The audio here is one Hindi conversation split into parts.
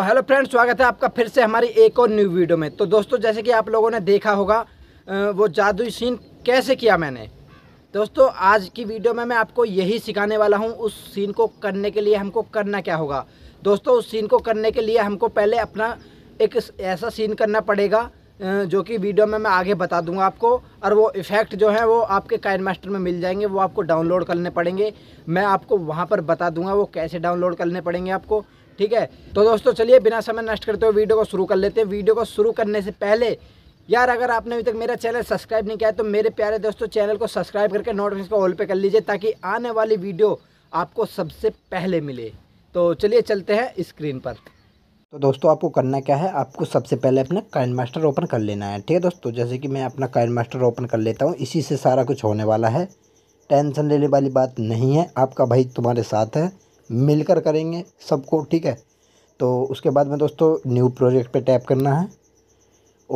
तो हेलो फ्रेंड स्वागत है आपका फिर से हमारी एक और न्यू वीडियो में तो दोस्तों जैसे कि आप लोगों ने देखा होगा वो जादुई सीन कैसे किया मैंने दोस्तों आज की वीडियो में मैं आपको यही सिखाने वाला हूँ उस सीन को करने के लिए हमको करना क्या होगा दोस्तों उस सीन को करने के लिए हमको पहले अपना एक ऐसा सीन करना पड़ेगा जो कि वीडियो में मैं आगे बता दूंगा आपको और वो इफ़ेक्ट जो है वो आपके काइन मास्टर में मिल जाएंगे वो आपको डाउनलोड करने पड़ेंगे मैं आपको वहाँ पर बता दूंगा वो कैसे डाउनलोड करने पड़ेंगे आपको ठीक है तो दोस्तों चलिए बिना समय नष्ट करते हुए वीडियो को शुरू कर लेते हैं वीडियो को शुरू करने से पहले यार अगर आपने अभी तक मेरा चैनल सब्सक्राइब नहीं किया है तो मेरे प्यारे दोस्तों चैनल को सब्सक्राइब करके नोटिफिकेशन को ऑल पे कर लीजिए ताकि आने वाली वीडियो आपको सबसे पहले मिले तो चलिए चलते हैं स्क्रीन पर तो दोस्तों आपको करना क्या है आपको सबसे पहले अपना काइन मास्टर ओपन कर लेना है ठीक है दोस्तों जैसे कि मैं अपना काइन मास्टर ओपन कर लेता हूँ इसी से सारा कुछ होने वाला है टेंशन लेने वाली बात नहीं है आपका भाई तुम्हारे साथ है मिलकर करेंगे सबको ठीक है तो उसके बाद में दोस्तों न्यू प्रोजेक्ट पे टैप करना है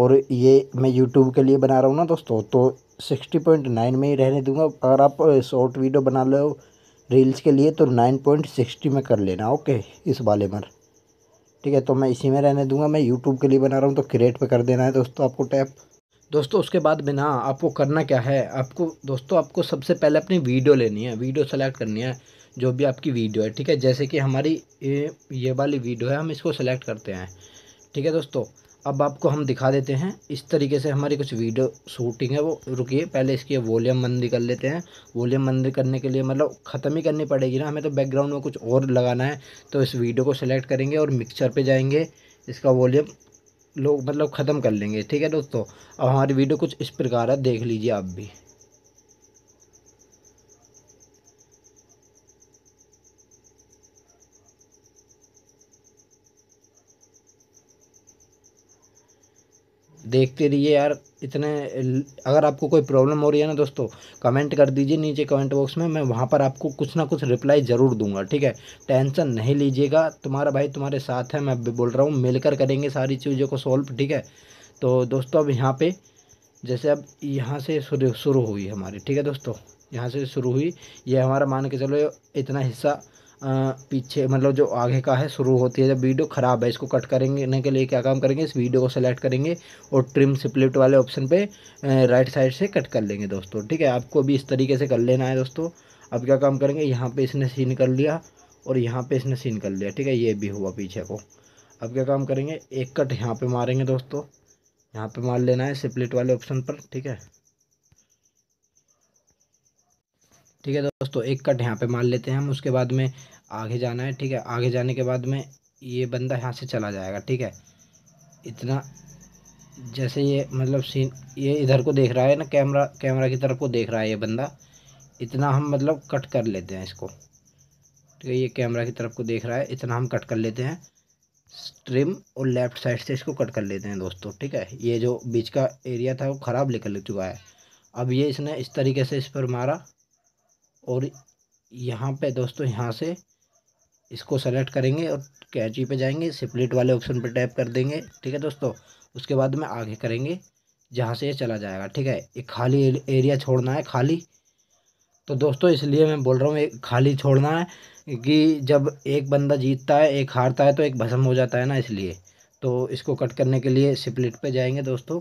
और ये मैं यूट्यूब के लिए बना रहा हूँ ना दोस्तों तो सिक्सटी पॉइंट नाइन में ही रहने दूंगा अगर आप शॉर्ट वीडियो बना लो रील्स के लिए तो नाइन पॉइंट सिक्सटी में कर लेना ओके इस वाले मर ठीक है तो मैं इसी में रहने दूंगा मैं यूट्यूब के लिए बना रहा हूँ तो क्रिएट पर कर देना है दोस्तों आपको टैप दोस्तों उसके बाद बिना आपको करना क्या है आपको दोस्तों आपको सबसे पहले अपनी वीडियो लेनी है वीडियो सेलेक्ट करनी है जो भी आपकी वीडियो है ठीक है जैसे कि हमारी ये, ये वाली वीडियो है हम इसको सेलेक्ट करते हैं ठीक है दोस्तों अब आपको हम दिखा देते हैं इस तरीके से हमारी कुछ वीडियो शूटिंग है वो रुकिए पहले इसकी वॉल्यूम बंदी कर लेते हैं वॉल्यूम बंदी करने के लिए मतलब ख़त्म ही करनी पड़ेगी ना हमें तो बैकग्राउंड में कुछ और लगाना है तो इस वीडियो को सिलेक्ट करेंगे और मिक्सर पे जाएंगे इसका वॉल्यूम लोग मतलब ख़त्म कर लेंगे ठीक है दोस्तों अब हमारी वीडियो कुछ इस प्रकार है देख लीजिए आप भी देखते रहिए यार इतने अगर आपको कोई प्रॉब्लम हो रही है ना दोस्तों कमेंट कर दीजिए नीचे कमेंट बॉक्स में मैं वहाँ पर आपको कुछ ना कुछ रिप्लाई ज़रूर दूंगा ठीक है टेंशन नहीं लीजिएगा तुम्हारा भाई तुम्हारे साथ है मैं बोल रहा हूँ मिलकर करेंगे सारी चीज़ों को सॉल्व ठीक है तो दोस्तों अब यहाँ पर जैसे अब यहाँ से शुरू हुई हमारी ठीक है दोस्तों यहाँ से शुरू हुई ये हमारा मान के चलो इतना हिस्सा पीछे मतलब जो आगे का है शुरू होती है जब वीडियो ख़राब है इसको कट करेंगे के लिए क्या काम करेंगे इस वीडियो को सेलेक्ट करेंगे और ट्रिम स्प्लिट वाले ऑप्शन पे राइट साइड से कट कर लेंगे दोस्तों ठीक है आपको भी इस तरीके से कर लेना है दोस्तों अब क्या काम करेंगे यहाँ पे इसने सीन कर लिया और यहाँ पर इसने सीन कर लिया ठीक है ये भी हुआ पीछे को अब क्या काम करेंगे एक कट यहाँ पर मारेंगे दोस्तों यहाँ पर मार लेना है स्प्लिट वाले ऑप्शन पर ठीक है ठीक है दोस्तों एक कट यहाँ पे मार लेते हैं हम उसके बाद में आगे जाना है ठीक है आगे जाने के बाद में ये बंदा यहाँ से चला जाएगा ठीक है इतना जैसे ये मतलब सीन ये इधर को देख रहा है ना कैमरा कैमरा की तरफ को देख रहा है ये बंदा इतना हम मतलब कट कर लेते हैं इसको ठीक है ये कैमरा की तरफ को देख रहा है इतना हम कट कर लेते हैं स्ट्रिम और लेफ़्ट साइड से इसको कट कर लेते हैं दोस्तों ठीक है ये जो बीच का एरिया था वो ख़राब निकल चुका है अब ये इसने इस तरीके से इस पर मारा और यहाँ पे दोस्तों यहाँ से इसको सेलेक्ट करेंगे और कैची पे जाएंगे सिपलेट वाले ऑप्शन पर टैप कर देंगे ठीक है दोस्तों उसके बाद में आगे करेंगे जहाँ से ये चला जाएगा ठीक है एक खाली एरिया छोड़ना है खाली तो दोस्तों इसलिए मैं बोल रहा हूँ एक खाली छोड़ना है कि जब एक बंदा जीतता है एक हारता है तो एक भसम हो जाता है ना इसलिए तो इसको कट करने के लिए सिपलेट पर जाएंगे दोस्तों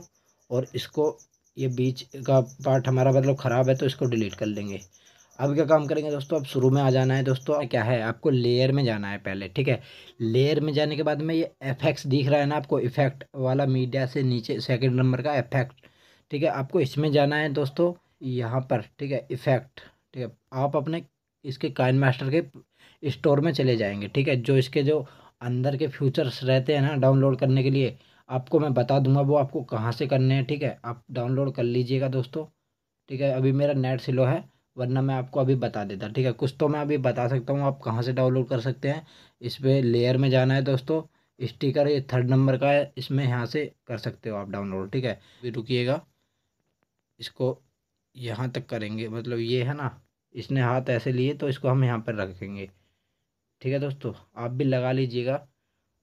और इसको ये बीच का पार्ट हमारा मतलब ख़राब है तो इसको डिलीट कर लेंगे अब क्या काम करेंगे दोस्तों अब शुरू में आ जाना है दोस्तों क्या है आपको लेयर में जाना है पहले ठीक है लेयर में जाने के बाद में ये इफ़ेक्ट्स दिख रहा है ना आपको इफेक्ट वाला मीडिया से नीचे सेकंड नंबर का इफेक्ट ठीक है आपको इसमें जाना है दोस्तों यहाँ पर ठीक है इफेक्ट ठीक है आप अपने इसके काइन मास्टर के स्टोर में चले जाएँगे ठीक है जो इसके जो अंदर के फ्यूचर्स रहते हैं ना डाउनलोड करने के लिए आपको मैं बता दूंगा वो आपको कहाँ से करने हैं ठीक है आप डाउनलोड कर लीजिएगा दोस्तों ठीक है अभी मेरा नेट स्लो है वरना मैं आपको अभी बता देता ठीक है कुछ तो मैं अभी बता सकता हूँ आप कहाँ से डाउनलोड कर सकते हैं इस पर लेयर में जाना है दोस्तों स्टिकर ये थर्ड नंबर का है इसमें यहाँ से कर सकते हो आप डाउनलोड ठीक है अभी रुकिएगा इसको यहाँ तक करेंगे मतलब ये है ना इसने हाथ ऐसे लिए तो इसको हम यहाँ पर रखेंगे ठीक है दोस्तों आप भी लगा लीजिएगा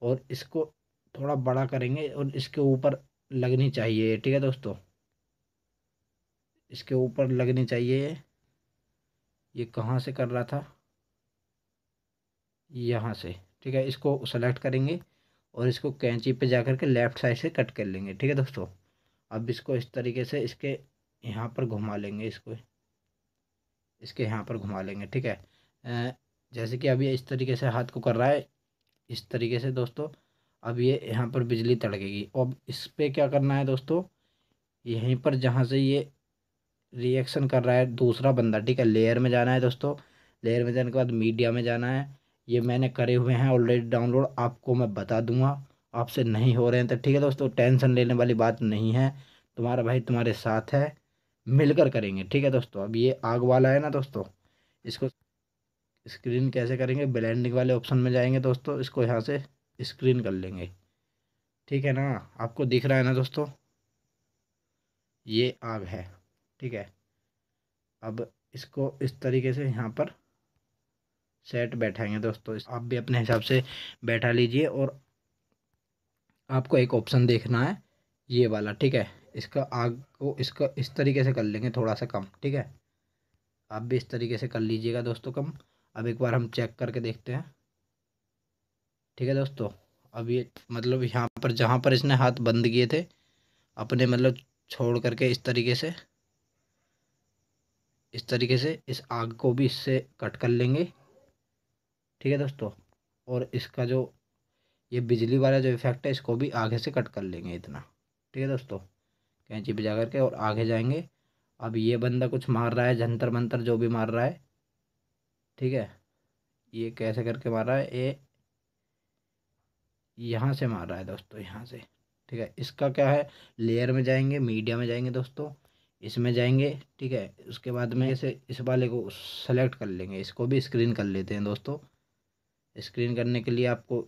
और इसको थोड़ा बड़ा करेंगे और इसके ऊपर लगनी चाहिए ठीक है दोस्तों इसके ऊपर लगनी चाहिए ये कहाँ से कर रहा था यहाँ से ठीक है इसको सेलेक्ट करेंगे और इसको कैंची पे जाकर के लेफ़्ट साइड से कट कर लेंगे ठीक है दोस्तों अब इसको इस तरीके से इसके यहाँ पर घुमा लेंगे इसको इसके यहाँ पर घुमा लेंगे ठीक है जैसे कि अभी इस तरीके से हाथ को कर रहा है इस तरीके से दोस्तों अब ये यहाँ पर बिजली तड़केगी अब इस पर क्या करना है दोस्तों यहीं पर जहाँ से ये रिएक्शन कर रहा है दूसरा बंदा ठीक है लेयर में जाना है दोस्तों लेयर में जाने के बाद मीडिया में जाना है ये मैंने करे हुए हैं ऑलरेडी डाउनलोड आपको मैं बता दूंगा आपसे नहीं हो रहे हैं तो ठीक है दोस्तों टेंशन लेने वाली बात नहीं है तुम्हारा भाई तुम्हारे साथ है मिलकर करेंगे ठीक है दोस्तों अब ये आग वाला है ना दोस्तों इसको स्क्रीन कैसे करेंगे ब्लैंडिंग वाले ऑप्शन में जाएंगे दोस्तों इसको यहाँ से स्क्रीन कर लेंगे ठीक है ना आपको दिख रहा है ना दोस्तों ये आग है ठीक है अब इसको इस तरीके से यहाँ पर सेट बैठाएंगे दोस्तों आप भी अपने हिसाब से बैठा लीजिए और आपको एक ऑप्शन देखना है ये वाला ठीक है इसका आग को इसका इस तरीके से कर लेंगे थोड़ा सा कम ठीक है आप भी इस तरीके से कर लीजिएगा दोस्तों कम अब एक बार हम चेक करके देखते हैं ठीक है दोस्तों अब ये मतलब यहाँ पर जहाँ पर इसने हाथ बंद किए थे अपने मतलब छोड़ करके इस तरीके से इस तरीके से इस आग को भी इससे कट कर लेंगे ठीक है दोस्तों और इसका जो ये बिजली वाला जो इफेक्ट है इसको भी आगे से कट कर लेंगे इतना ठीक है दोस्तों कैंची बजा करके और आगे जाएंगे अब ये बंदा कुछ मार रहा है जंतर मंतर जो भी मार रहा है ठीक है ये कैसे करके मार रहा है ये यहाँ से मार रहा है दोस्तों यहाँ से ठीक है इसका क्या है लेयर में जाएंगे मीडिया में जाएंगे दोस्तों इसमें जाएंगे ठीक है उसके बाद में इसे इस वाले को सेलेक्ट कर लेंगे इसको भी स्क्रीन कर लेते हैं दोस्तों स्क्रीन करने के लिए आपको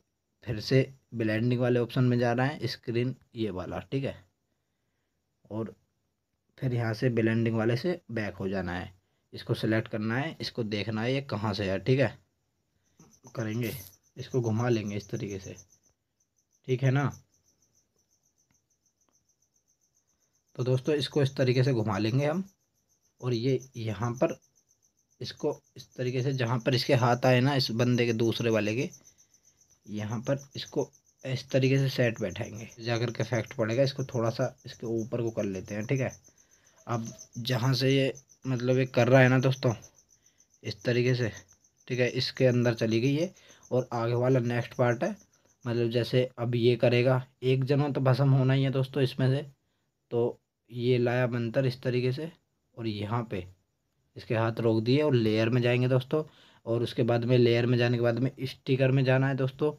फिर से ब्लैंडिंग वाले ऑप्शन में जा रहा है स्क्रीन ये वाला ठीक है और फिर यहाँ से ब्लैंडिंग वाले से बैक हो जाना है इसको सेलेक्ट करना है इसको देखना है ये कहाँ से है ठीक है करेंगे इसको घुमा लेंगे इस तरीके से ठीक है ना तो दोस्तों इसको इस तरीके से घुमा लेंगे हम और ये यहाँ पर इसको इस तरीके से जहाँ पर इसके हाथ आए ना इस बंदे के दूसरे वाले के यहाँ पर इसको इस तरीके से सेट बैठाएंगे जाकर के फैक्ट पड़ेगा इसको थोड़ा सा इसके ऊपर को कर लेते हैं ठीक है अब जहाँ से ये मतलब ये कर रहा है ना दोस्तों इस तरीके से ठीक है इसके अंदर चली गई है और आगे वाला नेक्स्ट पार्ट है मतलब जैसे अब ये करेगा एक जनों तो भसम होना ही है दोस्तों इसमें से तो ये लाया बंतर इस तरीके से और यहाँ पे इसके हाथ रोक दिए और लेयर में जाएंगे दोस्तों और उसके बाद में लेयर में जाने के बाद में स्टिकर में जाना है दोस्तों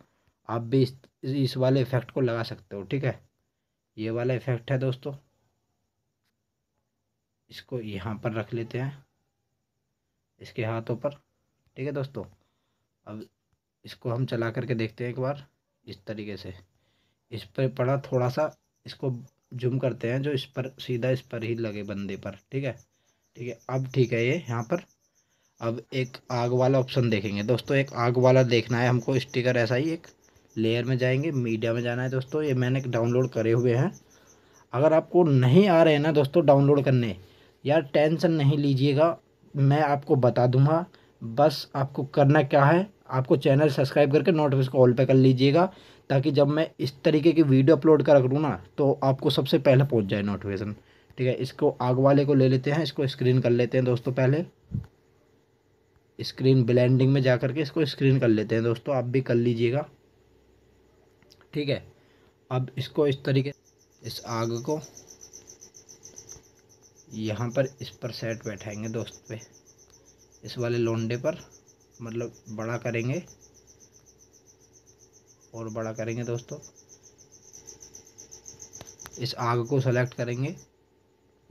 आप भी इस इस वाले इफ़ेक्ट को लगा सकते हो ठीक है ये वाला इफ़ेक्ट है दोस्तों इसको यहाँ पर रख लेते हैं इसके हाथों पर ठीक है दोस्तों अब इसको हम चला करके देखते हैं एक बार इस तरीके से इस पर पड़ा थोड़ा सा इसको जूम करते हैं जो इस पर सीधा इस पर ही लगे बंदे पर ठीक है ठीक है अब ठीक है ये यहाँ पर अब एक आग वाला ऑप्शन देखेंगे दोस्तों एक आग वाला देखना है हमको स्टिकर ऐसा ही एक लेयर में जाएंगे मीडिया में जाना है दोस्तों ये मैंने डाउनलोड करे हुए हैं अगर आपको नहीं आ रहे हैं ना दोस्तों डाउनलोड करने यार टेंशन नहीं लीजिएगा मैं आपको बता दूंगा बस आपको करना क्या है आपको चैनल सब्सक्राइब करके नोटिफिकेशन ऑल पे कर लीजिएगा ताकि जब मैं इस तरीके की वीडियो अपलोड कर लूँ ना तो आपको सबसे पहले पहुँच जाए नोटिफिकेशन ठीक है इसको आग वाले को ले लेते हैं इसको स्क्रीन कर लेते हैं दोस्तों पहले स्क्रीन ब्लेंडिंग में जा करके इसको स्क्रीन कर लेते हैं दोस्तों आप भी कर लीजिएगा ठीक है अब इसको इस तरीके इस आग को यहाँ पर इस पर सेट बैठाएंगे दोस्त पे इस वाले लोंडे पर मतलब बड़ा करेंगे और बड़ा करेंगे दोस्तों इस आग को सेलेक्ट करेंगे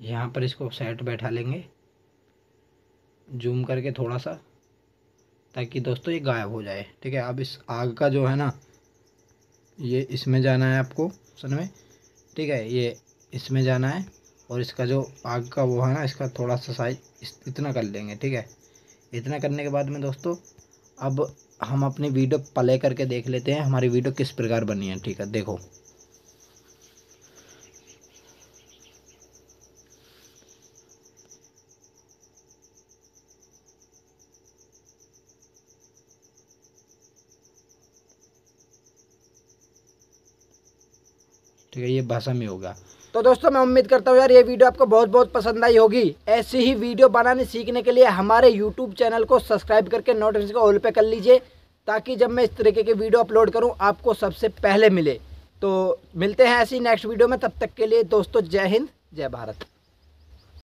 यहाँ पर इसको सेट बैठा लेंगे जूम करके थोड़ा सा ताकि दोस्तों ये गायब हो जाए ठीक है अब इस आग का जो है ना ये इसमें जाना है आपको सन में ठीक है ये इसमें जाना है और इसका जो आग का वो है ना इसका थोड़ा सा साइज इतना कर लेंगे ठीक है इतना करने के बाद में दोस्तों अब हम अपनी वीडियो प्ले करके देख लेते हैं हमारी वीडियो किस प्रकार बनी है ठीक है देखो ठीक है ये भाषा में होगा तो दोस्तों मैं उम्मीद करता हूँ यार ये वीडियो आपको बहुत बहुत पसंद आई होगी ऐसी ही वीडियो बनाने सीखने के लिए हमारे यूट्यूब चैनल को सब्सक्राइब करके नोटिफिकेशन को ऑल पे कर लीजिए ताकि जब मैं इस तरीके की वीडियो अपलोड करूँ आपको सबसे पहले मिले तो मिलते हैं ऐसी नेक्स्ट वीडियो में तब तक के लिए दोस्तों जय हिंद जय भारत